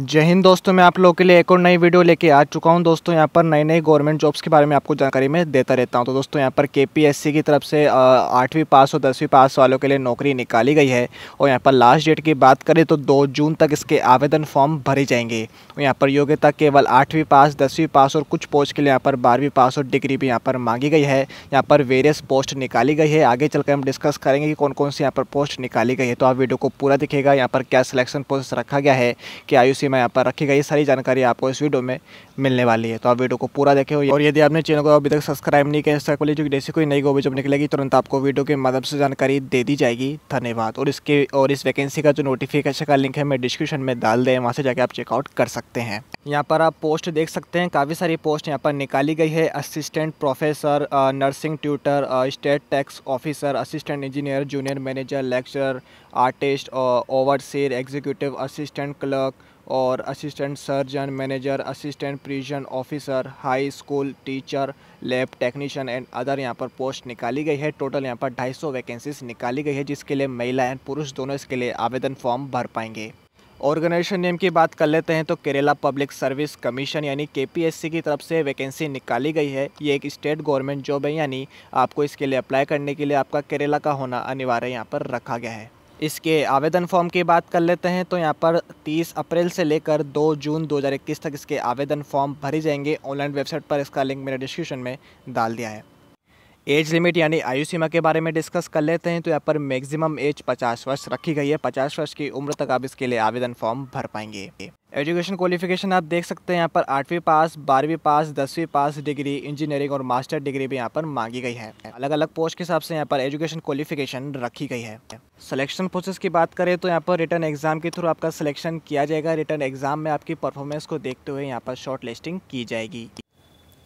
जय हिंद दोस्तों मैं आप लोगों के लिए एक और नई वीडियो लेके आ चुका हूं दोस्तों यहां पर नई नई गवर्नमेंट जॉब्स के बारे में आपको जानकारी मैं देता रहता हूं तो दोस्तों यहां पर केपीएससी की तरफ से आठवीं पास और दसवीं पास वालों के लिए नौकरी निकाली गई है और यहां पर लास्ट डेट की बात करें तो दो जून तक इसके आवेदन फॉर्म भरे जाएंगे और यहाँ पर योग्यता केवल आठवीं पास दसवीं पास और कुछ पोस्ट के लिए यहाँ पर बारहवीं पास और डिग्री भी यहाँ पर मांगी गई है यहाँ पर वेरियस पोस्ट निकाली गई है आगे चलकर हम डिस्कस करेंगे कि कौन कौन सी यहाँ पर पोस्ट निकाली गई है तो आप वीडियो को पूरा दिखेगा यहाँ पर क्या सिलेक्शन प्रोसेस रखा गया है कि आयुष में यहाँ पर रखी गई सारी जानकारी आपको इस वीडियो में मिलने वाली है तो आप वीडियो को पूरा हुए और यदि आपने चैनल को अभी तक सब्सक्राइब नहीं किया इंस्टा कॉलेज जैसे कोई नई गोबी जब निकलेगी तुरंत आपको वीडियो के माध्यम से जानकारी दे दी जाएगी धन्यवाद और इसके और इस वैकेंसी का जो नोटिफिकेशन का लिंक है मैं डिस्क्रिप्शन में डाल दें वहाँ से जाकर आप चेकआउट कर सकते हैं यहाँ पर आप पोस्ट देख सकते हैं काफ़ी सारी पोस्ट यहाँ पर निकाली गई है assistant professor nursing tutor state tax officer assistant engineer junior manager lecture artist overseer executive assistant clerk और assistant surgeon manager assistant prison officer high school teacher lab technician and other यहाँ पर post निकाली गई है total यहाँ पर 250 vacancies निकाली गई है जिसके लिए महिला एंड पुरुष दोनों इसके लिए आवेदन फॉर्म भर पाएंगे ऑर्गेनाइजेशन नेम की बात कर लेते हैं तो केरला पब्लिक सर्विस कमीशन यानी के की तरफ से वैकेंसी निकाली गई है ये एक स्टेट गवर्नमेंट जॉब है यानी आपको इसके लिए अप्लाई करने के लिए आपका केरला का होना अनिवार्य यहाँ पर रखा गया है इसके आवेदन फॉर्म की बात कर लेते हैं तो यहाँ पर 30 अप्रैल से लेकर 2 जून 2021 तक इसके आवेदन फॉर्म भरे जाएंगे ऑनलाइन वेबसाइट पर इसका लिंक मेरे डिस्क्रिप्शन में डाल दिया है एज लिमिट यानी आयु सीमा के बारे में डिस्कस कर लेते हैं तो यहाँ पर मैक्सिमम एज 50 वर्ष रखी गई है 50 वर्ष की उम्र तक आप इसके लिए आवेदन फॉर्म भर पाएंगे एजुकेशन क्वालिफिकेशन आप देख सकते हैं यहाँ पर आठवीं पास बारहवीं पास दसवीं पास डिग्री इंजीनियरिंग और मास्टर डिग्री भी यहाँ पर मांगी गई है अलग अलग पोस्ट के हिसाब से यहाँ पर एजुकेशन क्वालिफिकेशन रखी गई है सिलेक्शन प्रोसेस की बात करें तो यहाँ पर रिटर्न एग्ज़ाम के थ्रू आपका सिलेक्शन किया जाएगा रिटर्न एग्ज़ाम में आपकी परफॉर्मेंस को देखते हुए यहाँ पर शॉर्ट लिस्टिंग की जाएगी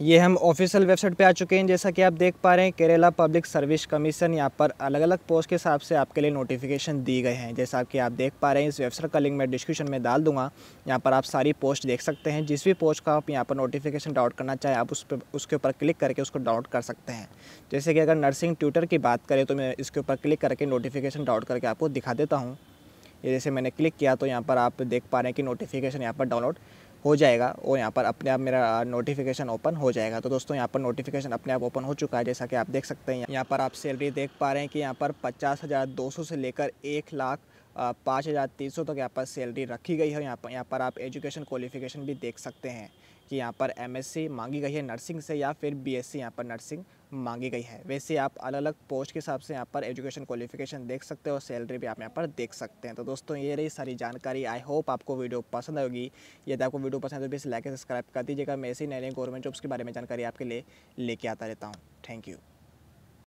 ये हम ऑफिशियल वेबसाइट पे आ चुके हैं जैसा कि आप देख पा रहे हैं केरला पब्लिक सर्विस कमीशन यहाँ पर अलग अलग पोस्ट के हिसाब से आपके लिए नोटिफिकेशन दी गए हैं जैसा कि आप देख पा रहे हैं इस वेबसाइट का लिंक मैं डिस्क्रिप्शन में डाल दूंगा यहाँ पर आप सारी पोस्ट देख सकते हैं जिस भी पोस्ट का आप यहाँ पर नोटिफिकेशन डाउट करना चाहें आप उस पर उसके ऊपर क्लिक करके उसको डाउट कर सकते हैं जैसे कि अगर नर्सिंग ट्यूटर की बात करें तो मैं इसके ऊपर क्लिक करके नोटिफिकेशन डाउट करके आपको दिखा देता हूँ जैसे मैंने क्लिक किया तो यहाँ पर आप देख पा रहे हैं कि नोटिफिकेशन यहाँ पर डाउनलोड हो जाएगा और यहाँ पर अपने आप मेरा नोटिफिकेशन ओपन हो जाएगा तो दोस्तों यहाँ पर नोटिफिकेशन अपने आप ओपन हो चुका है जैसा कि आप देख सकते हैं यहाँ पर आप सैलरी देख पा रहे हैं कि यहाँ पर पचास हज़ार दो सौ से लेकर एक लाख पाँच हज़ार तीन सौ तक यहाँ पर सैलरी रखी गई है यहाँ पर यहाँ पर आप एजुकेशन क्वालिफिकेशन भी देख सकते हैं कि यहाँ पर एमएससी मांगी गई है नर्सिंग से या फिर बीएससी यहाँ पर नर्सिंग मांगी गई है वैसे आप अलग अलग पोस्ट के हिसाब से यहाँ पर एजुकेशन क्वालिफिकेशन देख सकते हैं और सैलरी भी आप यहाँ पर देख सकते हैं तो दोस्तों ये रही सारी जानकारी आई होप आपको वीडियो पसंद आएगी यदि आपको वीडियो पसंद है तो प्लीज़ लाइक सब्सक्राइब कर दीजिएगा मैं ऐसी नए नए गवर्नमेंट जॉब्स के बारे में जानकारी आपके लिए लेके आता रहता हूँ थैंक यू